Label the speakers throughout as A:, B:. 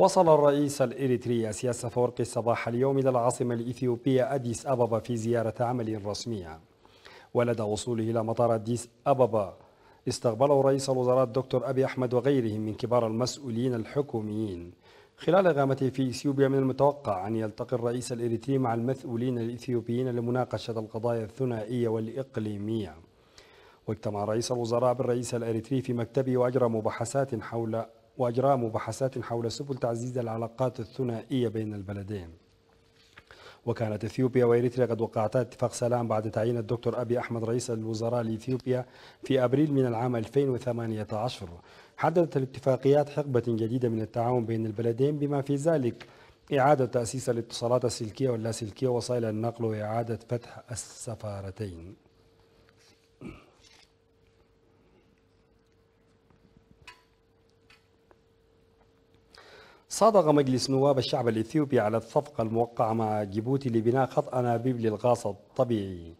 A: وصل الرئيس الإريتري سياسة أفورقي صباح اليوم إلى العاصمة الإثيوبية أديس أبابا في زيارة عمل رسمية ولدى وصوله إلى مطار أديس أبابا استقبله رئيس الوزراء الدكتور أبي أحمد وغيرهم من كبار المسؤولين الحكوميين خلال غامته في إثيوبيا من المتوقع أن يلتقي الرئيس الإريتري مع المسؤولين الإثيوبيين لمناقشة القضايا الثنائية والإقليمية واجتمع رئيس الوزراء بالرئيس الاريتري في مكتبه واجرى مباحثات حول وأجراء مباحثات حول سبل تعزيز العلاقات الثنائية بين البلدين وكانت اثيوبيا واريتريا قد وقعتا اتفاق سلام بعد تعيين الدكتور ابي احمد رئيس الوزراء لاثيوبيا في ابريل من العام 2018 حددت الاتفاقيات حقبه جديده من التعاون بين البلدين بما في ذلك إعادة تأسيس الاتصالات السلكية واللاسلكية وسائل النقل وإعادة فتح السفارتين صادق مجلس نواب الشعب الإثيوبي على الصفقة الموقعة مع جيبوتي لبناء خط أنابيب للغاز الطبيعي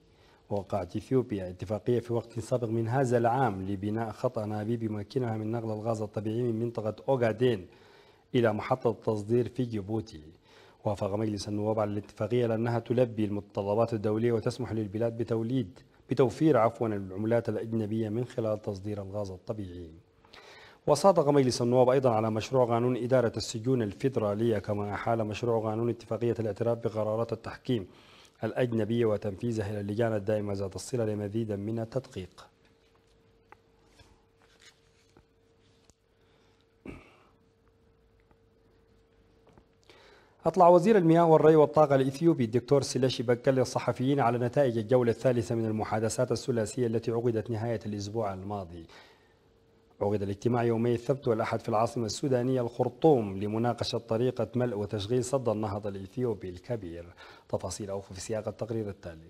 A: وقعت إثيوبيا اتفاقية في وقت سابق من هذا العام لبناء خط أنابيب يمكنها من نقل الغاز الطبيعي من منطقة أوغادين إلى محطة التصدير في جيبوتي وافق مجلس النواب على الاتفاقية لأنها تلبي المتطلبات الدولية وتسمح للبلاد بتوليد بتوفير عفوا العملات الأجنبية من خلال تصدير الغاز الطبيعي وصادق مجلس النواب أيضا على مشروع قانون إدارة السجون الفيدرالية كما أحال مشروع قانون اتفاقية الاعتراف بقرارات التحكيم الأجنبية وتنفيذها إلى اللجان الدائمة ذات الصلة لمزيد من التدقيق أطلع وزير المياه والري والطاقة الإثيوبي الدكتور سيلاشي بكل للصحفيين على نتائج الجولة الثالثة من المحادثات الثلاثية التي عقدت نهاية الأسبوع الماضي عقد الاجتماع يومي الثبت والأحد في العاصمة السودانية الخرطوم لمناقشة طريقة ملء وتشغيل صد النهضة الإثيوبي الكبير تفاصيل تفاصيله في سياق التقرير التالي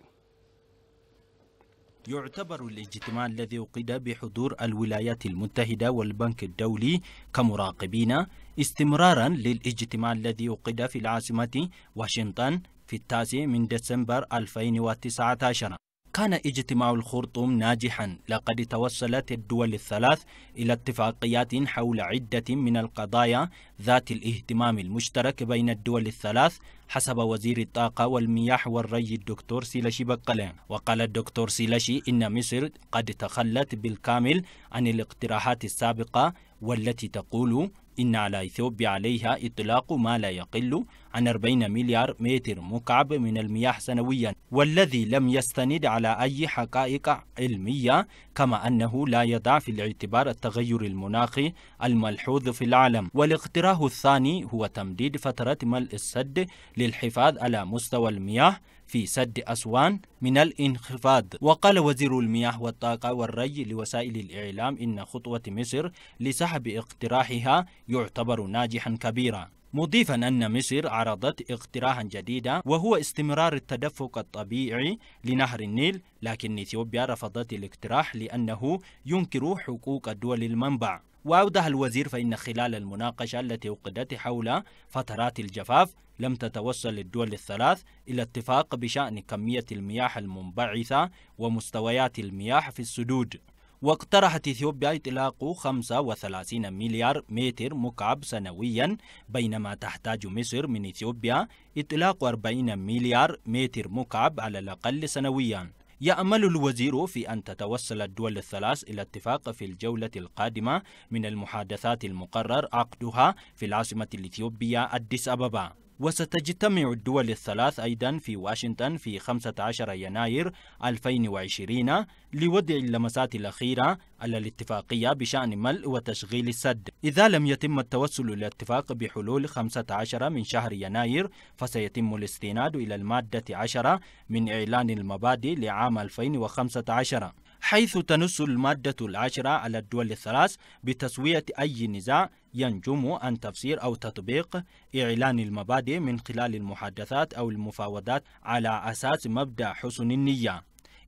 B: يعتبر الاجتماع الذي عقد بحضور الولايات المتحدة والبنك الدولي كمراقبين استمرارا للاجتماع الذي عقد في العاصمة واشنطن في التاسع من ديسمبر 2019 كان اجتماع الخرطوم ناجحا لقد توصلت الدول الثلاث إلى اتفاقيات حول عدة من القضايا ذات الاهتمام المشترك بين الدول الثلاث حسب وزير الطاقة والمياه والري الدكتور سيلاشي بقلين وقال الدكتور سيلاشي إن مصر قد تخلت بالكامل عن الاقتراحات السابقة والتي تقول إن على إثيوبيا عليها إطلاق ما لا يقل عن 40 مليار متر مكعب من المياه سنويا والذي لم يستند على أي حقائق علمية كما أنه لا يضع في الاعتبار التغير المناخي الملحوظ في العالم والاقتراح الاتجاه الثاني هو تمديد فترة ملء السد للحفاظ على مستوى المياه في سد أسوان من الانخفاض وقال وزير المياه والطاقة والري لوسائل الإعلام إن خطوة مصر لسحب اقتراحها يعتبر ناجحا كبيرا مضيفا أن مصر عرضت اقتراحا جديدا وهو استمرار التدفق الطبيعي لنهر النيل لكن إثيوبيا رفضت الاقتراح لأنه ينكر حقوق الدول المنبع وأوضح الوزير فإن خلال المناقشة التي عقدت حول فترات الجفاف لم تتوصل الدول الثلاث إلى اتفاق بشأن كمية المياه المنبعثة ومستويات المياه في السدود واقترحت إثيوبيا إطلاق 35 مليار متر مكعب سنويا بينما تحتاج مصر من إثيوبيا إطلاق 40 مليار متر مكعب على الأقل سنويا يأمل الوزير في أن تتوصل الدول الثلاث إلى اتفاق في الجولة القادمة من المحادثات المقرر عقدها في العاصمة الإثيوبية أديس أبابا وستجتمع الدول الثلاث أيضا في واشنطن في 15 يناير 2020 لوضع اللمسات الأخيرة على الاتفاقية بشأن ملء وتشغيل السد إذا لم يتم التوصل إلى اتفاق بحلول 15 من شهر يناير فسيتم الاستناد إلى المادة 10 من إعلان المبادئ لعام 2015 حيث تنص المادة العاشرة على الدول الثلاث بتسوية أي نزاع ينجم عن تفسير أو تطبيق إعلان المبادئ من خلال المحادثات أو المفاوضات على أساس مبدأ حسن النية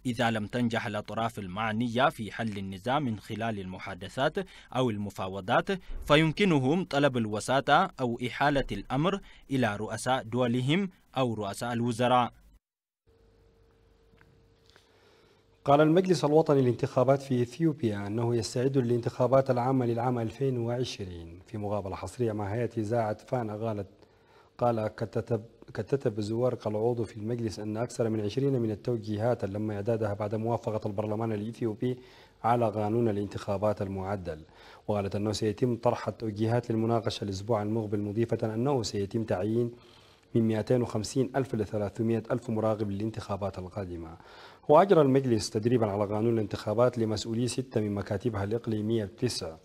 B: إذا لم تنجح الأطراف المعنية في حل النزاع من خلال المحادثات أو المفاوضات فيمكنهم طلب الوساطة أو إحالة الأمر إلى رؤساء دولهم أو رؤساء الوزراء
A: قال المجلس الوطني للانتخابات في إثيوبيا أنه يستعد للانتخابات العامة للعام 2020 في مقابلة حصرية مع هيئة إذاعة فان قالت قال كتتب كتتب زوارق العضو في المجلس أن أكثر من 20 من التوجيهات تم إعدادها بعد موافقة البرلمان الإثيوبي على قانون الانتخابات المعدل وقالت أنه سيتم طرح التوجيهات للمناقشة الأسبوع المقبل مضيفة أنه سيتم تعيين من 250 ألف إلى 300 ألف مراقب للانتخابات القادمة وأجرى المجلس تدريبا على قانون الانتخابات لمسؤولي ستة من مكاتبها الإقليمية التسعة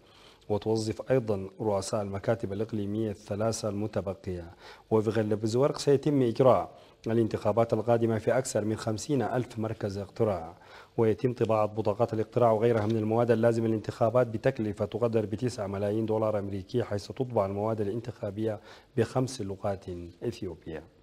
A: وتوظف أيضا رؤساء المكاتب الإقليمية الثلاثة المتبقية وفي غلب الزورق سيتم إجراء الانتخابات القادمة في أكثر من 50 ألف مركز اقتراع ويتم طباعة بطاقات الاقتراع وغيرها من المواد اللازمة للانتخابات بتكلفة تقدر ب 9 ملايين دولار أمريكي حيث تطبع المواد الانتخابية بخمس لغات إثيوبية